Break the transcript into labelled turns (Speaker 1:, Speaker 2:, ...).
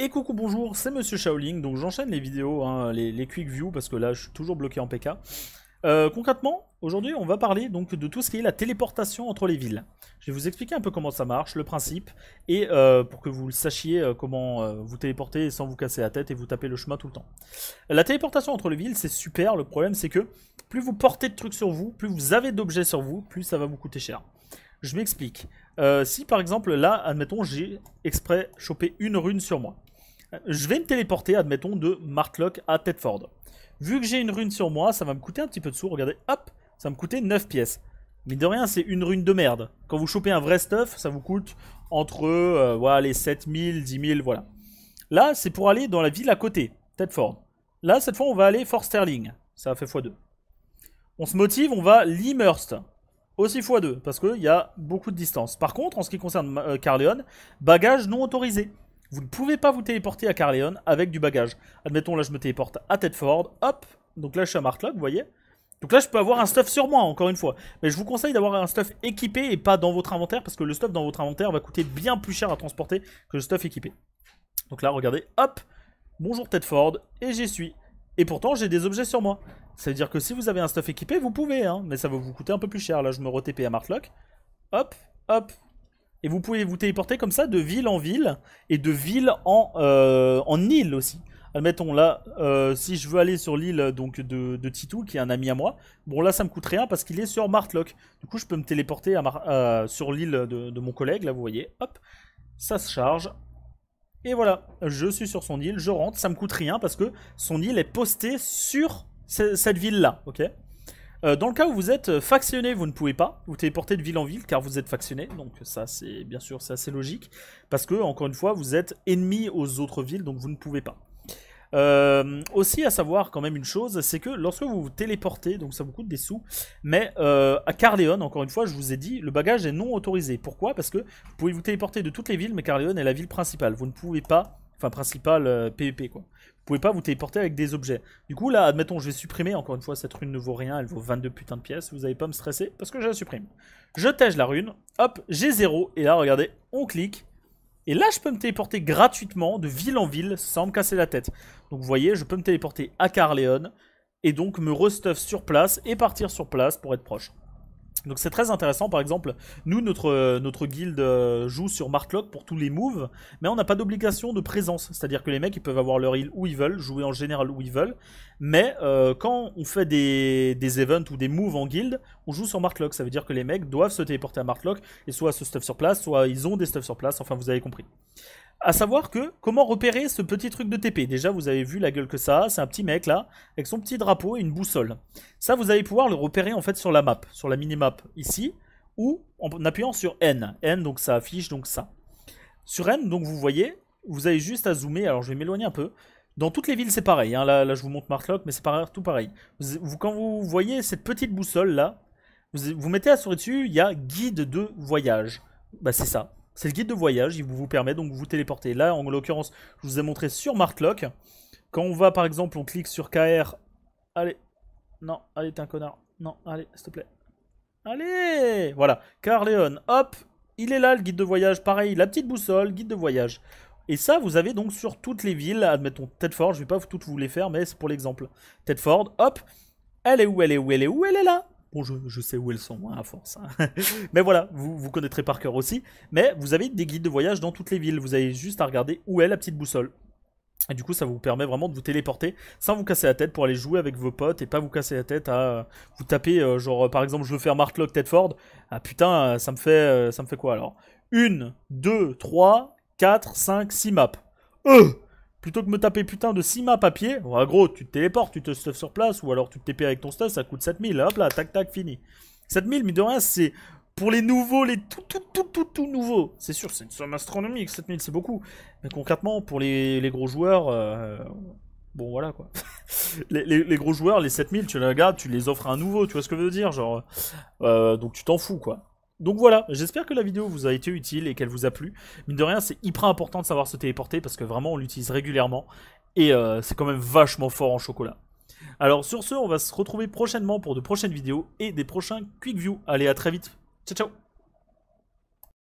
Speaker 1: Et coucou bonjour, c'est Monsieur Shaoling, donc j'enchaîne les vidéos, hein, les, quick views, parce que là je suis toujours bloqué en PK. Euh, concrètement, aujourd'hui on va parler donc de tout ce qui est la téléportation entre les villes. Je vais vous expliquer un peu comment ça marche, le principe, et euh, pour que vous le sachiez euh, comment vous téléporter sans vous casser la tête et vous taper le chemin tout le temps. La téléportation entre les villes c'est super, le problème c'est que plus vous portez de trucs sur vous, plus vous avez d'objets sur vous, plus ça va vous coûter cher. Je m'explique. si par exemple là, admettons, j'ai exprès chopé une rune sur moi. Je vais me téléporter, admettons, de Martlock à Tedford. Vu que j'ai une rune sur moi, ça va me coûter un petit peu de sous. Regardez, hop, ça me coûter 9 pièces. Mais de rien, c'est une rune de merde. Quand vous chopez un vrai stuff, ça vous coûte entre voilà, les 7000, 10 000, voilà. Là, c'est pour aller dans la ville à côté, Tedford. Là, cette fois, on va aller Fort Sterling. Ça fait x2. On se motive, on va Limhurst. Aussi x2, parce qu'il y a beaucoup de distance. Par contre, en ce qui concerne euh, Carleon, bagages non autorisés. Vous ne pouvez pas vous téléporter à Carleon avec du bagage. Admettons, là, je me téléporte à Tedford. Hop. Donc là, je suis à Martlock, vous voyez. Donc là, je peux avoir un stuff sur moi, encore une fois. Mais je vous conseille d'avoir un stuff équipé et pas dans votre inventaire, parce que le stuff dans votre inventaire va coûter bien plus cher à transporter que le stuff équipé. Donc là, regardez, hop, bonjour Tedford, et j'y suis. Et pourtant, j'ai des objets sur moi. Ça veut dire que si vous avez un stuff équipé, vous pouvez, hein, mais ça va vous coûter un peu plus cher. Là, je me re à Martlock. Hop, hop, et vous pouvez vous téléporter comme ça de ville en ville et de ville en, euh, en île aussi. Admettons là, euh, si je veux aller sur l'île donc de, Titou, qui est un ami à moi, bon là ça me coûte rien parce qu'il est sur Martlock. Du coup je peux me téléporter à euh, sur l'île de, de, mon collègue, là vous voyez, hop, ça se charge. Et voilà, je suis sur son île, je rentre, ça me coûte rien parce que son île est postée sur cette ville là, ok euh, dans le cas où vous êtes euh, factionné, vous ne pouvez pas vous téléporter de ville en ville car vous êtes factionné. Donc ça, c'est bien sûr, c'est assez logique. Parce que, encore une fois, vous êtes ennemi aux autres villes, donc vous ne pouvez pas. Euh, aussi à savoir quand même une chose, c'est que lorsque vous vous téléportez, donc ça vous coûte des sous, mais à Carleon, encore une fois, je vous ai dit, le bagage est non autorisé. Pourquoi Parce que vous pouvez vous téléporter de toutes les villes, mais Carleon est la ville principale. Vous ne pouvez pas enfin principal PvP euh, e quoi. Vous pouvez pas vous téléporter avec des objets. Du coup là, admettons, je vais supprimer, encore une fois, cette rune ne vaut rien, elle vaut 22 putains de pièces, vous allez pas me stresser parce que je la supprime. Je tège la rune, hop, j'ai 0, et là regardez, on clique, et là je peux me téléporter gratuitement de ville en ville sans me casser la tête. Donc vous voyez, je peux me téléporter à Carleon, et donc me restuff sur place et partir sur place pour être proche. Donc c'est très intéressant, par exemple, nous, notre, notre guilde euh, joue sur Martlock pour tous les moves, mais on n'a pas d'obligation de présence, c'est-à-dire que les mecs, ils peuvent avoir leur île où ils veulent, jouer en général où ils veulent, mais euh, quand on fait des, des events ou des moves en guilde, on joue sur Martlock, ça veut dire que les mecs doivent se téléporter à Martlock, et soit se stuff sur place, soit ils ont des stuff sur place, enfin vous avez compris à savoir que comment repérer ce petit truc de TP. Déjà, vous avez vu la gueule que ça c'est un petit mec là, avec son petit drapeau et une boussole. Ça, vous allez pouvoir le repérer en fait sur la map, sur la minimap ici, ou en appuyant sur N. N, donc ça affiche donc ça. Sur N, donc vous voyez, vous avez juste à zoomer, alors je vais m'éloigner un peu. Dans toutes les villes, c'est pareil. Hein. Là, là, je vous montre Martlock, mais c'est tout pareil. quand vous voyez cette petite boussole là, vous, vous mettez la souris dessus, il y a guide de voyage. Bah, c'est ça. C'est le guide de voyage, il vous permet donc de vous téléporter. Là, en l'occurrence, je vous ai montré sur Martlock. Quand on va, par exemple, on clique sur KR. Allez, non, allez, t'es un connard. Non, allez, s'il te plaît. Allez Voilà, Carleon, hop Il est là, le guide de voyage. Pareil, la petite boussole, guide de voyage. Et ça, vous avez donc sur toutes les villes, admettons Tedford, je ne vais pas toutes vous les faire, mais c'est pour l'exemple. Tedford, hop, elle est où, elle est où, elle est où, elle est là Bon, je, sais où elles sont, hein, à force. Hein. mais voilà, vous, vous connaîtrez par cœur aussi. Mais vous avez des guides de voyage dans toutes les villes. Vous avez juste à regarder où est la petite boussole. Et du coup, ça vous permet vraiment de vous téléporter sans vous casser la tête pour aller jouer avec vos potes et pas vous casser la tête à euh, vous taper, euh, genre, euh, par exemple, je veux faire Martlock Tedford. Ah putain, ça me fait, ça me fait quoi alors Une, deux, trois, quatre, cinq, six maps. Euh Plutôt que me taper putain de 6 maps à pied, gros, tu te téléportes, tu te stuff sur place, ou alors tu te TP avec ton stuff, ça coûte 7000, hop là, tac tac, fini. 7000, mais de rien, c'est pour les nouveaux, les tout, tout, tout, tout, tout nouveaux. C'est sûr, c'est une somme astronomique, 7000, c'est beaucoup. Mais concrètement, pour les, gros joueurs, euh, bon voilà quoi. les, gros joueurs, les 7000, tu les regardes, tu les offres à un nouveau, tu vois ce que je veux dire, genre. Euh, donc tu t'en fous quoi. Donc voilà, j'espère que la vidéo vous a été utile et qu'elle vous a plu. Mine de rien, c'est hyper important de savoir se téléporter parce que vraiment on l'utilise régulièrement et euh, c'est quand même vachement fort en chocolat. Alors sur ce, on va se retrouver prochainement pour de prochaines vidéos et des prochains quick view. Allez, à très vite. Ciao ciao